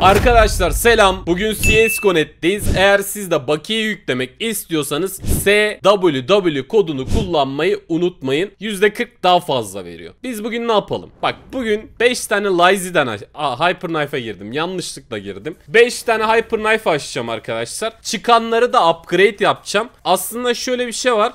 Arkadaşlar selam. Bugün CSGO.net'teyiz. Eğer siz de bakiye yüklemek istiyorsanız SWW kodunu kullanmayı unutmayın. %40 daha fazla veriyor. Biz bugün ne yapalım? Bak bugün 5 tane Lazy'den Hyperknife'a girdim. Yanlışlıkla girdim. 5 tane Hyperknife açacağım arkadaşlar. Çıkanları da upgrade yapacağım. Aslında şöyle bir şey var.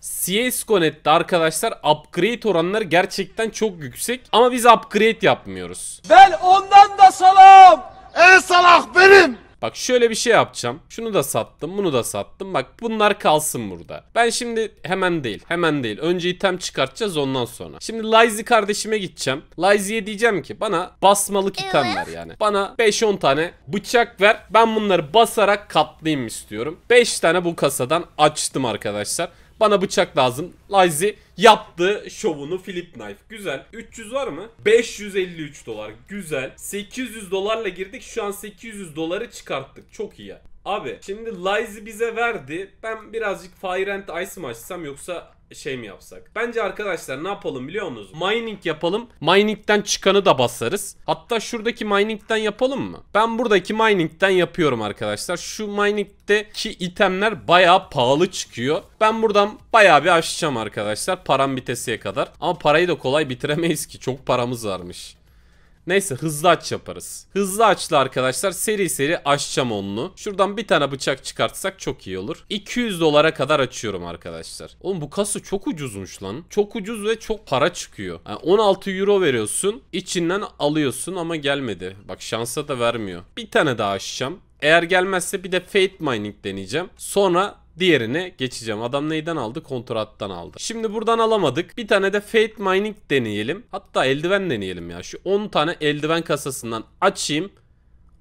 CSGO.net'te arkadaşlar upgrade oranları gerçekten çok yüksek ama biz upgrade yapmıyoruz. Ben ondan da salam. En salak benim. Bak şöyle bir şey yapacağım. Şunu da sattım, bunu da sattım. Bak bunlar kalsın burada. Ben şimdi hemen değil, hemen değil. Önce item çıkartacağız ondan sonra. Şimdi Lazy kardeşime gideceğim. Lazy'ye diyeceğim ki bana basmalık item ver yani. Bana 5-10 tane bıçak ver. Ben bunları basarak katlayayım istiyorum. 5 tane bu kasadan açtım arkadaşlar. Bana bıçak lazım. Lazy yaptı şovunu Philip knife. Güzel. 300 var mı? 553 dolar. Güzel. 800 dolarla girdik. Şu an 800 doları çıkarttık. Çok iyi ya. Abi şimdi Lazy bize verdi. Ben birazcık Fire and Ice mi açsam yoksa şey mi yapsak? Bence arkadaşlar ne yapalım biliyor musunuz? Mining yapalım. Mining'den çıkanı da basarız. Hatta şuradaki mining'den yapalım mı? Ben buradaki mining'den yapıyorum arkadaşlar. Şu mining'deki itemler baya pahalı çıkıyor. Ben buradan baya bir açacağım arkadaşlar. Param bitesiye kadar. Ama parayı da kolay bitiremeyiz ki. Çok paramız varmış. Neyse hızlı aç yaparız. Hızlı açlı arkadaşlar seri seri açacağım onlu. Şuradan bir tane bıçak çıkartsak çok iyi olur. 200 dolara kadar açıyorum arkadaşlar. Oğlum bu kasa çok ucuzmuş lan. Çok ucuz ve çok para çıkıyor. Yani 16 euro veriyorsun. içinden alıyorsun ama gelmedi. Bak şansa da vermiyor. Bir tane daha açacağım. Eğer gelmezse bir de Fate Mining deneyeceğim. Sonra Diğerini geçeceğim. Adam neyden aldı? Kontrattan aldı. Şimdi buradan alamadık. Bir tane de Fate Mining deneyelim. Hatta eldiven deneyelim ya. Şu 10 tane eldiven kasasından açayım.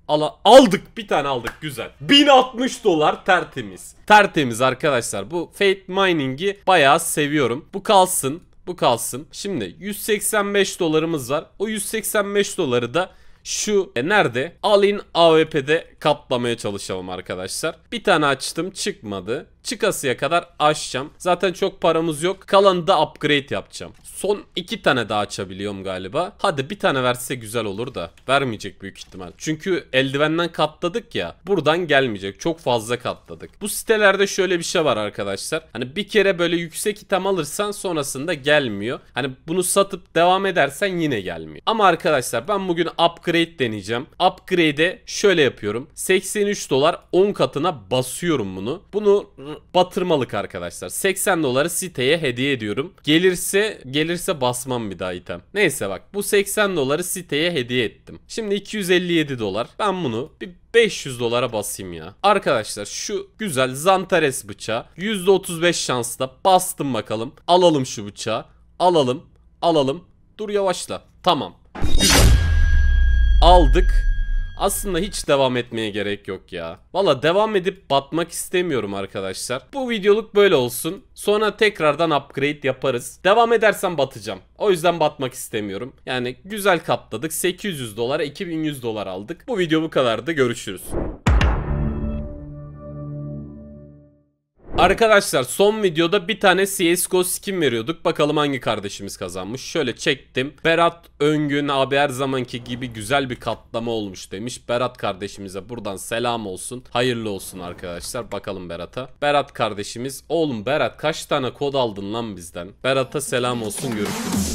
Ala aldık bir tane aldık güzel. 1060 dolar tertemiz. Tertemiz arkadaşlar. Bu Fate Mining'i bayağı seviyorum. Bu kalsın. Bu kalsın. Şimdi 185 dolarımız var. O 185 doları da şu e, nerede? Alin AWP'de katlamaya çalışalım arkadaşlar. Bir tane açtım çıkmadı. Çıkasıya kadar açacağım. Zaten çok paramız yok. Kalanı da upgrade yapacağım. Son iki tane daha açabiliyorum galiba. Hadi bir tane verse güzel olur da. Vermeyecek büyük ihtimal. Çünkü eldivenden katladık ya. Buradan gelmeyecek. Çok fazla katladık. Bu sitelerde şöyle bir şey var arkadaşlar. Hani bir kere böyle yüksek item alırsan sonrasında gelmiyor. Hani bunu satıp devam edersen yine gelmiyor. Ama arkadaşlar ben bugün upgrade deneyeceğim. Upgrade'e şöyle yapıyorum. 83 dolar 10 katına basıyorum bunu. Bunu batırmalık arkadaşlar. 80 doları siteye hediye ediyorum. Gelirse gelirse basmam bir daha item. Neyse bak bu 80 doları siteye hediye ettim. Şimdi 257 dolar. Ben bunu bir 500 dolara basayım ya. Arkadaşlar şu güzel Zantares bıçağı %35 şansla bastım bakalım. Alalım şu bıçağı. Alalım. Alalım. Dur yavaşla. Tamam. Güzel. Aldık. Aslında hiç devam etmeye gerek yok ya. Valla devam edip batmak istemiyorum arkadaşlar. Bu videoluk böyle olsun. Sonra tekrardan upgrade yaparız. Devam edersem batacağım. O yüzden batmak istemiyorum. Yani güzel katladık. 800 dolar, 2100 dolar aldık. Bu video bu kadardı. Görüşürüz. Arkadaşlar son videoda bir tane CSGO skin veriyorduk. Bakalım hangi kardeşimiz kazanmış. Şöyle çektim. Berat Öngün abi her zamanki gibi güzel bir katlama olmuş demiş. Berat kardeşimize buradan selam olsun. Hayırlı olsun arkadaşlar. Bakalım Berat'a. Berat kardeşimiz. Oğlum Berat kaç tane kod aldın lan bizden? Berat'a selam olsun. Görüşürüz.